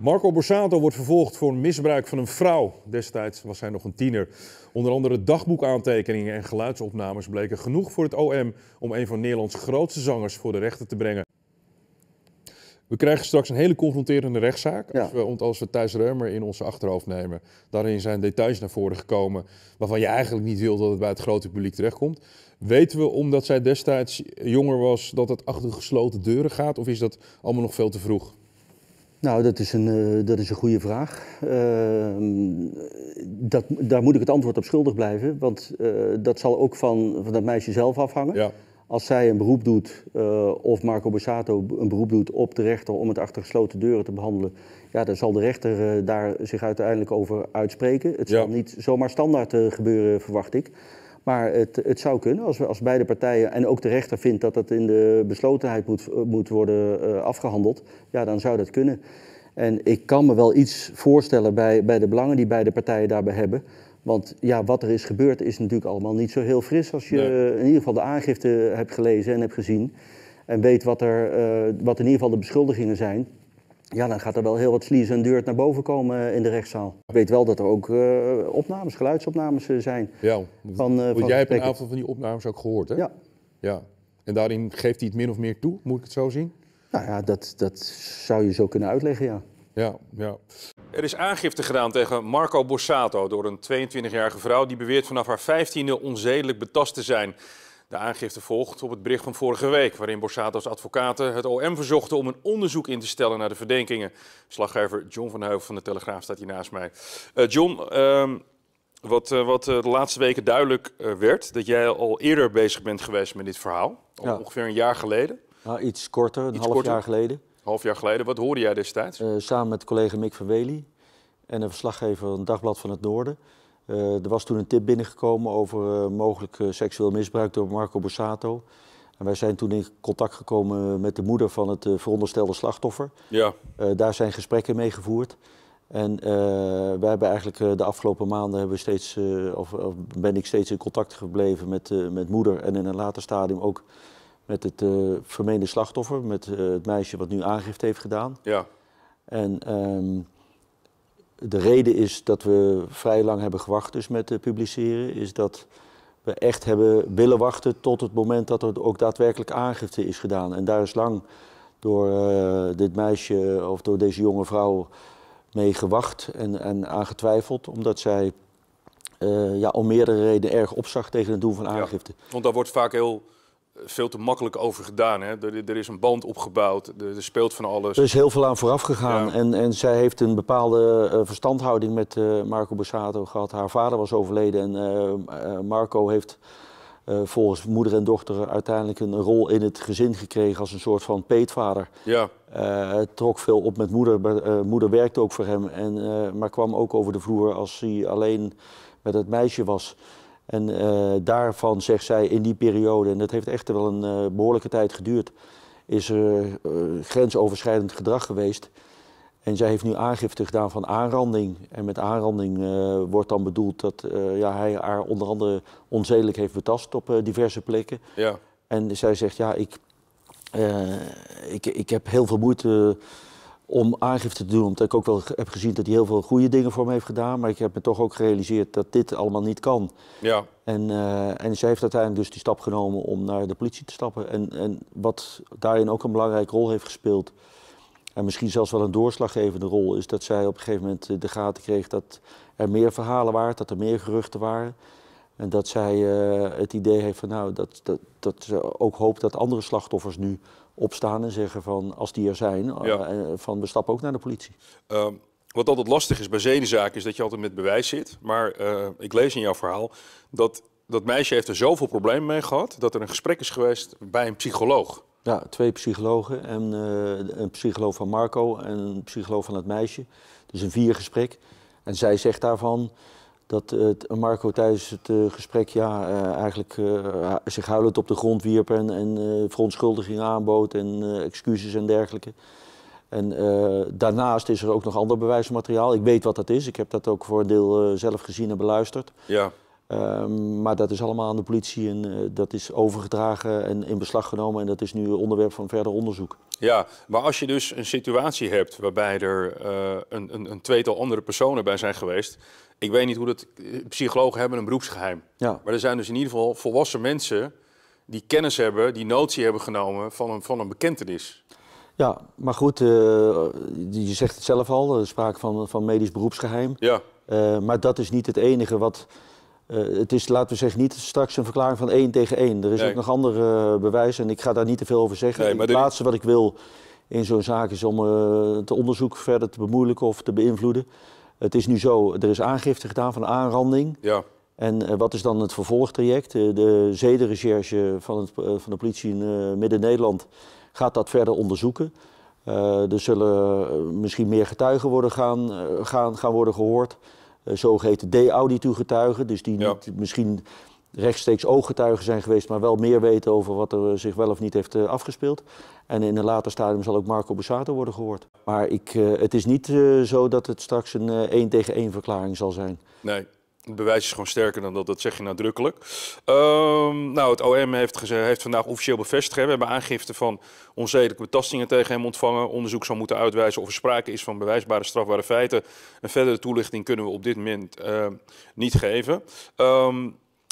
Marco Borsato wordt vervolgd voor misbruik van een vrouw. Destijds was hij nog een tiener. Onder andere dagboekaantekeningen en geluidsopnames bleken genoeg voor het OM om een van Nederlands grootste zangers voor de rechter te brengen. We krijgen straks een hele confronterende rechtszaak. Ja. Als, we, als we Thijs Reumer in onze achterhoofd nemen. Daarin zijn details naar voren gekomen waarvan je eigenlijk niet wil dat het bij het grote publiek terechtkomt. Weten we omdat zij destijds jonger was dat het achter gesloten deuren gaat? Of is dat allemaal nog veel te vroeg? Nou, dat is een, eh, dat is een goede vraag. Ehm, dat, daar moet ik het antwoord op schuldig blijven, want eh, dat zal ook van, van dat meisje zelf afhangen. Ja. Als zij een beroep doet, eh, of Marco Borsato een beroep doet op de rechter om het achter gesloten deuren te behandelen, ja, dan zal de rechter daar zich uiteindelijk over uitspreken. Het zal niet zomaar standaard gebeuren, verwacht ik. Maar het, het zou kunnen als, we, als beide partijen, en ook de rechter vindt dat dat in de beslotenheid moet, eh, moet worden eh, afgehandeld, ja, dan zou dat kunnen. En ik kan me wel iets voorstellen bij, bij de belangen die beide partijen daarbij hebben. Want ja, wat er is gebeurd is natuurlijk allemaal niet zo heel fris als je in ieder geval de aangifte hebt gelezen en hebt gezien. En weet wat, er, eh, wat in ieder geval de beschuldigingen zijn. Ja, dan gaat er wel heel wat slies en deurt naar boven komen eh, in de rechtszaal. Ik weet wel dat er ook eh, opnames, geluidsopnames eh, zijn. Ja, van, want jij hebt een aantal van die opnames ook gehoord, hè? Ja. ja. En daarin geeft hij het min of meer toe, moet ik het zo zien? Nou ja, dat, dat zou je zo kunnen uitleggen, ja. Ja, ja. Er is aangifte gedaan tegen Marco Borsato door een 22-jarige vrouw... die beweert vanaf haar 15e onzedelijk betast te zijn... De aangifte volgt op het bericht van vorige week, waarin Borsato's advocaten het OM verzochten om een onderzoek in te stellen naar de verdenkingen. Slaggever John van Heuvel van de Telegraaf staat hier naast mij. Eh, John, ehm, wat, eh, wat eh, de laatste weken duidelijk werd, dat jij al eerder bezig bent geweest met dit verhaal, ongeveer een jaar geleden. Nou, iets korter, een half jaar geleden. Half jaar geleden, wat hoorde jij destijds? samen met collega Mick van Wely en een verslaggever van het Dagblad van het Noorden. Eh, er was toen een tip binnengekomen over eh, mogelijk eh, seksueel misbruik door Marco Borsato. En wij zijn toen in contact gekomen met de moeder van het veronderstelde slachtoffer. Ja. daar zijn gesprekken mee gevoerd. En uh, wij hebben eigenlijk de afgelopen maanden hebben we steeds, of, ben ik steeds in contact gebleven met, met moeder en in een later stadium ook met het vermeende slachtoffer, met het meisje wat nu aangifte heeft gedaan. Ja. En ehm, de reden is dat we vrij lang hebben gewacht dus met eh, publiceren, is dat we echt hebben willen wachten tot het moment dat er ook daadwerkelijk aangifte is gedaan. En daar is lang door eh, dit meisje eh, of door deze jonge vrouw mee gewacht en, en aangetwijfeld, omdat zij ja, om meerdere redenen erg opzag tegen het doen van aangifte. want dat wordt vaak heel veel te makkelijk over gedaan. Hè? Er, er is een band opgebouwd, er, speelt van alles. Er is heel veel aan vooraf gegaan. En, en zij heeft een bepaalde eh, verstandhouding met eh, Marco Bassato gehad. Haar vader was overleden en eh, Marco heeft volgens moeder en dochter uiteindelijk een rol in het gezin gekregen als een soort van peetvader. Ja. trok veel op met moeder, moeder werkte ook voor hem, en, maar kwam ook over de vloer als hij alleen met het meisje was. En eh, daarvan zegt zij in die periode, en dat heeft echt wel een eh, behoorlijke tijd geduurd, is er eh, grensoverschrijdend gedrag geweest. En zij heeft nu aangifte gedaan van aanranding. En met aanranding wordt dan bedoeld dat ja, hij haar onder andere onzedelijk heeft betast op diverse plekken. Ja. En zij zegt, ja, ik, ik, ik heb heel veel moeite om aangifte te doen. Omdat ik ook wel heb gezien dat hij heel veel goede dingen voor me heeft gedaan. Maar ik heb me toch ook gerealiseerd dat dit allemaal niet kan. Ja. En, eh, en zij heeft uiteindelijk dus die stap genomen om naar de politie te stappen. En, en wat daarin ook een belangrijke rol heeft gespeeld. En misschien zelfs wel een doorslaggevende rol is dat zij op een gegeven moment de gaten kreeg dat er meer verhalen waren, dat er meer geruchten waren. En dat zij eh, het idee heeft van nou, dat, dat, dat ze ook hoopt dat andere slachtoffers nu opstaan en zeggen van als die er zijn, eh, eh, van we stappen ook naar de politie. Ehm, wat altijd lastig is bij zedenzaken is dat je altijd met bewijs zit. Maar ik lees in jouw verhaal dat dat meisje heeft er zoveel problemen mee gehad dat er een gesprek is geweest bij een psycholoog. Ja, twee psychologen. En, een psycholoog van Marco en een psycholoog van het meisje. Dus een viergesprek. En zij zegt daarvan, dat eh, Marco tijdens het eh, gesprek ja, eh, eigenlijk zich huilend op de grond wierp en, en verontschuldigingen aanbood en excuses en dergelijke. En daarnaast is er ook nog ander bewijsmateriaal. Ik weet wat dat is. Ik heb dat ook voor een deel zelf gezien en beluisterd. Ja. Ehm, maar dat is allemaal aan de politie en dat is overgedragen en in beslag genomen. En dat is nu onderwerp van verder onderzoek. Ja, maar als je dus een situatie hebt waarbij er een, een, een, tweetal andere personen bij zijn geweest. Ik weet niet hoe dat. Eh, psychologen hebben een beroepsgeheim. Ja. Maar er zijn dus in ieder geval volwassen mensen die kennis hebben, die notie hebben genomen van een, van een bekentenis. Ja, maar goed, eh, je zegt het zelf al, er sprake van, van medisch beroepsgeheim. Ja. Eh, maar dat is niet het enige wat. het is, laten we zeggen, niet straks een verklaring van één tegen één. Er is ook nog ander bewijs en ik ga daar niet te veel over zeggen. Nee, het laatste wat ik wil in zo'n zaak is om het onderzoek verder te bemoeilijken of te beïnvloeden. Het is nu zo, er is aangifte gedaan van aanranding. Ja. En eh, wat is dan het vervolgtraject? Eh, de zedenrecherche van, het, eh, van de politie in Midden-Nederland gaat dat verder onderzoeken. er zullen misschien meer getuigen worden gaan, gaan, gaan worden gehoord. Uh, zogeheten de getuigen, dus die niet misschien rechtstreeks ooggetuigen zijn geweest, maar wel meer weten over wat er eh, zich wel of niet heeft eh, afgespeeld. En in een later stadium zal ook Marco Bussato worden gehoord. Maar ik, eh, het is niet zo dat het straks een één tegen één verklaring zal zijn. Nee. Het bewijs is gewoon sterker dan dat, dat zeg je nadrukkelijk. Ehm, nou, het OM heeft, heeft vandaag officieel bevestigd. We hebben aangifte van onzedelijke betastingen tegen hem ontvangen. Onderzoek zal moeten uitwijzen of er sprake is van bewijsbare strafbare feiten. Een verdere toelichting kunnen we op dit moment niet geven. Ehm,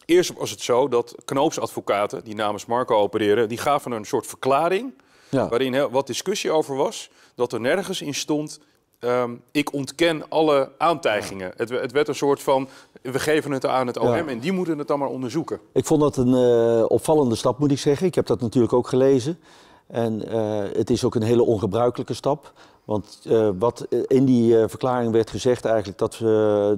Eerst was het zo dat knoopsadvocaten, die namens Marco opereren, die gaven een soort verklaring waarin heel, wat discussie over was, dat er nergens in stond. Ehm, ik ontken alle aantijgingen. Het, het, werd een soort van, we geven het aan het OM en die moeten het dan maar onderzoeken. Ik vond dat een eh, opvallende stap, moet ik zeggen. Ik heb dat natuurlijk ook gelezen. En eh, het is ook een hele ongebruikelijke stap. Want eh, wat in die eh, verklaring werd gezegd eigenlijk dat,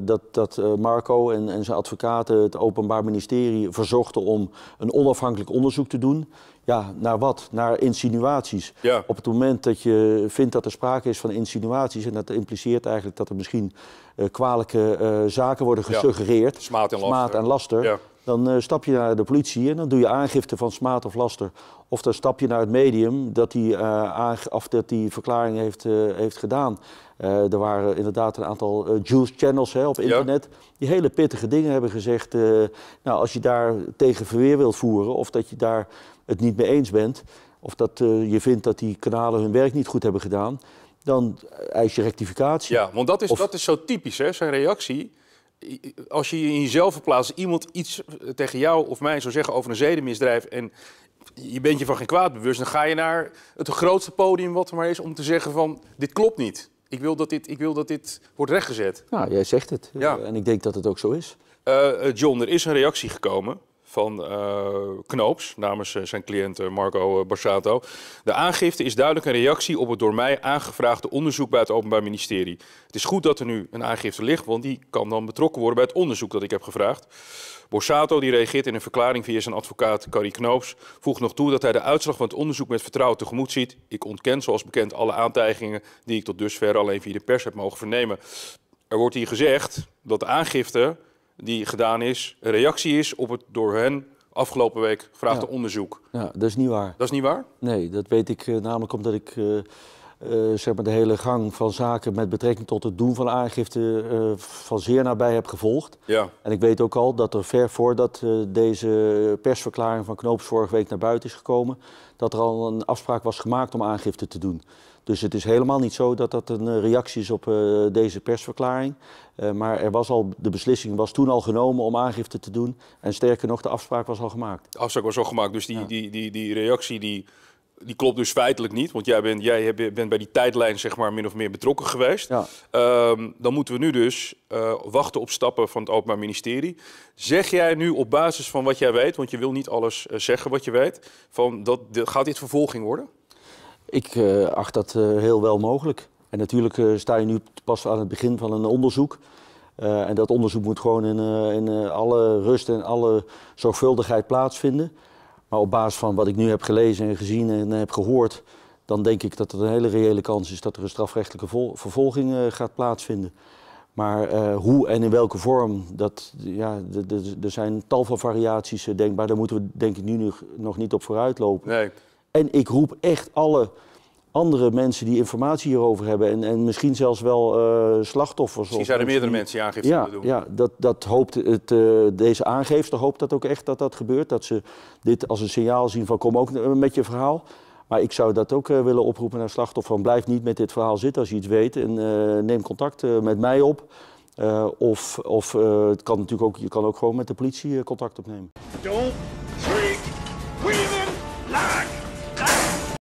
dat, dat Marco en, en zijn advocaten het Openbaar Ministerie verzochten om een onafhankelijk onderzoek te doen. Ja, naar wat? Naar insinuaties. Ja. Op het moment dat je vindt dat er sprake is van insinuaties... en dat impliceert eigenlijk dat er misschien kwalijke zaken worden gesuggereerd... Ja. Smaad en laster. Smaad en laster ja dan eh, stap je naar de politie en dan doe je aangifte van smaad of laster. Of dan stap je naar het medium dat die, uh, dat die verklaring heeft, eh, heeft gedaan. er waren inderdaad een aantal juice channels hè, op internet. Die hele pittige dingen hebben gezegd. nou, als je daar tegen verweer wilt voeren of dat je daar het niet mee eens bent. Of dat je vindt dat die kanalen hun werk niet goed hebben gedaan. Dan eis je rectificatie. Ja, want dat is, dat is zo typisch, hè? zijn reactie als je in jezelf verplaatst, iemand iets eh, tegen jou of mij zou zeggen over een zedenmisdrijf en je bent je van geen kwaad bewust, dan ga je naar het grootste podium wat er maar is om te zeggen van dit klopt niet. Ik wil dat dit, ik wil dat dit wordt rechtgezet. Nou, jij zegt het. Ja. En ik denk dat het ook zo is. Eh, eh, John, er is een reactie gekomen van eh, Knoops namens eh, zijn cliënt eh, Marco Borsato. De aangifte is duidelijk een reactie op het door mij aangevraagde onderzoek bij het Openbaar Ministerie. Het is goed dat er nu een aangifte ligt, want die kan dan betrokken worden bij het onderzoek dat ik heb gevraagd. Borsato die reageert in een verklaring via zijn advocaat Carrie Knoops. Voegt nog toe dat hij de uitslag van het onderzoek met vertrouwen tegemoet ziet. Ik ontken zoals bekend alle aantijgingen die ik tot dusver alleen via de pers heb mogen vernemen. Er wordt hier gezegd dat de aangifte die gedaan is, een reactie is op het door hen afgelopen week gevraagde ja. onderzoek. Ja, dat is niet waar. Dat is niet waar? Nee, dat weet ik eh, namelijk omdat ik eh, eh, zeg maar de hele gang van zaken met betrekking tot het doen van aangifte eh, van zeer nabij heb gevolgd. Ja. En ik weet ook al dat er ver voordat eh, deze persverklaring van Knoops vorige week naar buiten is gekomen, dat er al een afspraak was gemaakt om aangifte te doen. Dus het is helemaal niet zo dat dat een reactie is op deze persverklaring. maar er was al, de beslissing was toen al genomen om aangifte te doen. En sterker nog, de afspraak was al gemaakt. De afspraak was al gemaakt, dus die, die, die, die reactie die die klopt dus feitelijk niet, want jij bent, jij bent bij die tijdlijn zeg maar min of meer betrokken geweest. Ehm, dan moeten we nu dus eh, wachten op stappen van het Openbaar Ministerie. Zeg jij nu op basis van wat jij weet, want je wil niet alles eh, zeggen wat je weet, van dat, gaat dit vervolging worden? Ik eh, acht dat heel wel mogelijk. En natuurlijk sta je nu pas aan het begin van een onderzoek. en dat onderzoek moet gewoon in, in alle rust en alle zorgvuldigheid plaatsvinden. Maar op basis van wat ik nu heb gelezen en gezien en eh, heb gehoord, dan denk ik dat er een hele reële kans is dat er een strafrechtelijke vervolging eh, gaat plaatsvinden. Maar eh, hoe en in welke vorm, dat, ja, er zijn tal van variaties denkbaar. Daar moeten we denk ik nu nog, niet op vooruit lopen. Nee. En ik roep echt alle andere mensen die informatie hierover hebben. En, en misschien zelfs wel uh, slachtoffers. Misschien zijn er meerdere mensen die aangifte ja, doen. Ja, dat, dat hoopt het, uh, deze aangeefster hoopt dat ook echt dat dat gebeurt. Dat ze dit als een signaal zien van kom ook eh, met je verhaal. Maar ik zou dat ook willen oproepen naar slachtoffer. Van blijf niet met dit verhaal zitten als je iets weet. En neem contact met mij op. of of het kan natuurlijk ook, je kan ook gewoon met de politie contact opnemen.